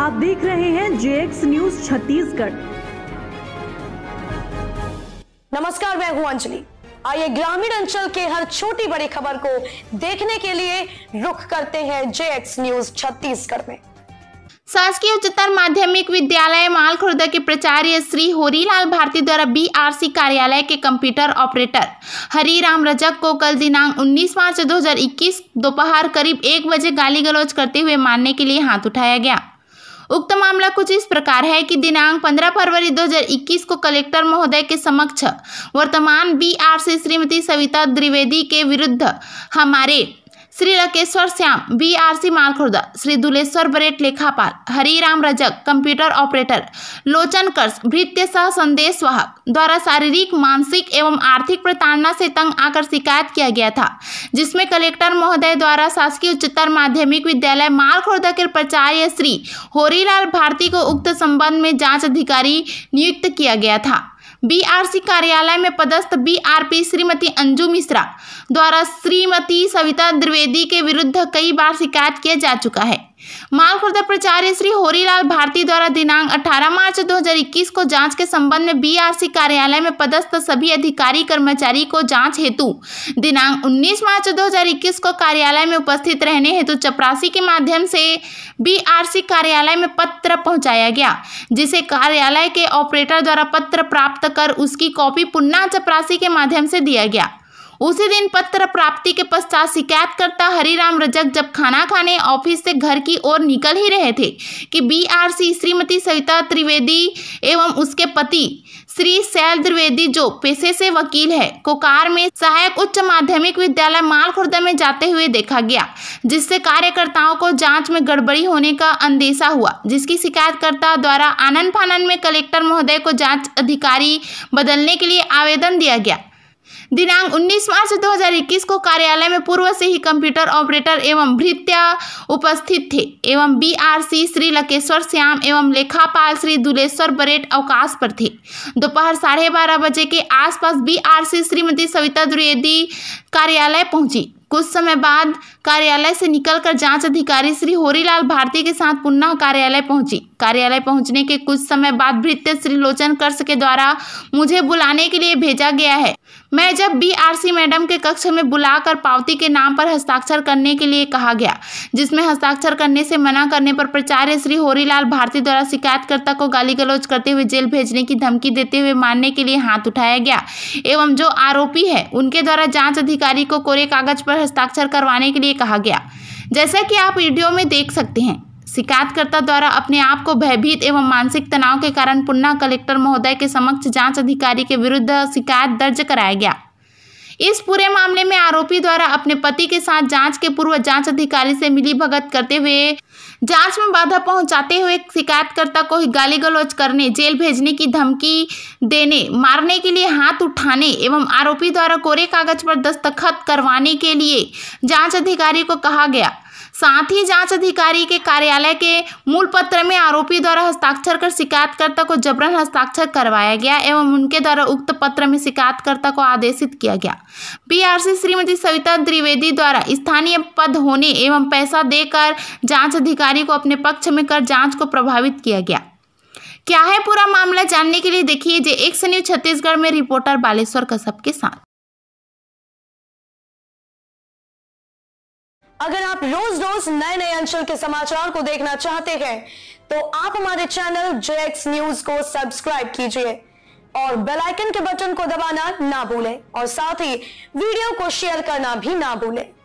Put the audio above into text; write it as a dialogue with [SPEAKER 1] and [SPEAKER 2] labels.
[SPEAKER 1] आप देख रहे हैं जेएक्स न्यूज छत्तीसगढ़ नमस्कार मैं हूं अंजलि आइए ग्रामीण अंचल के हर छोटी बड़ी खबर को देखने के लिए रुख करते हैं जेएक्स न्यूज छत्तीसगढ़ में शासकीय उच्चतर माध्यमिक विद्यालय माल खुर्दा के प्राचार्य श्री होरीलाल भारती द्वारा बीआरसी कार्यालय के कंप्यूटर ऑपरेटर राम रजक को कल दिनांक 19 मार्च 2021 दोपहर करीब एक बजे गाली गलौज करते हुए मारने के लिए हाथ उठाया गया उक्त मामला कुछ इस प्रकार है कि दिनांक 15 फरवरी 2021 को कलेक्टर महोदय के समक्ष वर्तमान बीआरसी श्रीमती सविता द्विवेदी के विरुद्ध हमारे Shri Lakeshwar Shyam B R C माल खुर्दा श्री दुलेश्वर बरेट लेखापाल हरिराम रजक कंप्यूटर ऑपरेटर लोचन कर्स भृत्य सह संदेश वाहक द्वारा शारीरिक मानसिक एवं आर्थिक प्रताड़ना से तंग आकर शिकायत किया गया था जिसमें कलेक्टर महोदय द्वारा शासकीय उच्चतर माध्यमिक विद्यालय माल खुर्दा के प्राचार्य श्री होरीलाल भारती को उक्त संबंध में जाँच अधिकारी नियुक्त किया गया था बीआरसी कार्यालय में पदस्थ बीआरपी श्रीमती अंजू मिश्रा द्वारा श्रीमती सविता द्विवेदी के विरुद्ध कई बार शिकायत किया जा चुका है माल खुर्दा प्राचार्य श्री होरीलाल भारती द्वारा दिनांक 18 मार्च 2021 को जांच के संबंध में बीआरसी कार्यालय में पदस्थ सभी अधिकारी कर्मचारी को जांच हेतु दिनांक 19 मार्च 2021 को कार्यालय में उपस्थित रहने हेतु चपरासी के माध्यम से बीआरसी कार्यालय में पत्र पहुंचाया गया जिसे कार्यालय के ऑपरेटर द्वारा पत्र प्राप्त कर उसकी कॉपी पुनः चपरासी के माध्यम से दिया गया उसी दिन पत्र प्राप्ति के पश्चात शिकायतकर्ता हरिराम रजक जब खाना खाने ऑफिस से घर की ओर निकल ही रहे थे कि बीआरसी श्रीमती सविता त्रिवेदी एवं उसके पति श्री शैल द्विवेदी जो पेशे से वकील है को कार में सहायक उच्च माध्यमिक विद्यालय माल खुर्दा में जाते हुए देखा गया जिससे कार्यकर्ताओं को जांच में गड़बड़ी होने का अंदेशा हुआ जिसकी शिकायतकर्ता द्वारा आनंद फानंद में कलेक्टर महोदय को जांच अधिकारी बदलने के लिए आवेदन दिया गया दिनांक 19 मार्च 2021 को कार्यालय में पूर्व से ही कंप्यूटर ऑपरेटर एवं भृत्य उपस्थित थे एवं बीआरसी श्री लकेश्वर श्याम एवं लेखापाल श्री दुलेश्वर बरेट अवकाश पर थे दोपहर साढ़े बारह बजे के आसपास बीआरसी श्रीमती सविता द्विवेदी कार्यालय पहुंची कुछ समय बाद कार्यालय से निकलकर जांच अधिकारी श्री होरीलाल भारती के साथ पुनः कार्यालय पहुंची कार्यालय पहुंचने के कुछ समय बाद भृत्य श्री लोचन कर्ष के द्वारा मुझे बुलाने के लिए भेजा गया है मैं जब बीआरसी मैडम के कक्ष में बुलाकर पावती के नाम पर हस्ताक्षर करने के लिए कहा गया जिसमें हस्ताक्षर करने से मना करने पर प्रचार्य श्री होरीलाल भारती द्वारा शिकायतकर्ता को गाली गलौज करते हुए जेल भेजने की धमकी देते हुए मारने के लिए हाथ उठाया गया एवं जो आरोपी है उनके द्वारा जाँच अधिकारी को कोरे कागज पर हस्ताक्षर करवाने के लिए कहा गया जैसा कि आप वीडियो में देख सकते हैं शिकायतकर्ता द्वारा अपने आप को भयभीत एवं मानसिक तनाव के कारण पुन्ना कलेक्टर महोदय के समक्ष जांच अधिकारी के विरुद्ध शिकायत दर्ज कराया गया इस पूरे मामले में आरोपी द्वारा अपने पति के साथ जांच के पूर्व जांच अधिकारी से मिली भगत करते हुए जांच में बाधा पहुंचाते हुए शिकायतकर्ता को ही गाली गलौज करने जेल भेजने की धमकी देने मारने के लिए हाथ उठाने एवं आरोपी द्वारा कोरे कागज पर दस्तखत करवाने के लिए जांच अधिकारी को कहा गया साथ ही जांच अधिकारी के कार्यालय के मूल पत्र में आरोपी द्वारा हस्ताक्षर कर शिकायतकर्ता को जबरन हस्ताक्षर करवाया गया एवं उनके द्वारा उक्त पत्र में शिकायतकर्ता को आदेशित किया गया पीआरसी श्रीमती सविता द्विवेदी द्वारा स्थानीय पद होने एवं पैसा देकर जांच अधिकारी को अपने पक्ष में कर जांच को प्रभावित किया गया क्या है पूरा मामला जानने के लिए देखिए जे एक्स न्यूज छत्तीसगढ़ में रिपोर्टर बालेश्वर कश्यप के साथ अगर आप रोज रोज नए नए अंचल के समाचार को देखना चाहते हैं तो आप हमारे चैनल जेएक्स न्यूज को सब्सक्राइब कीजिए और बेल आइकन के बटन को दबाना ना भूलें और साथ ही वीडियो को शेयर करना भी ना भूलें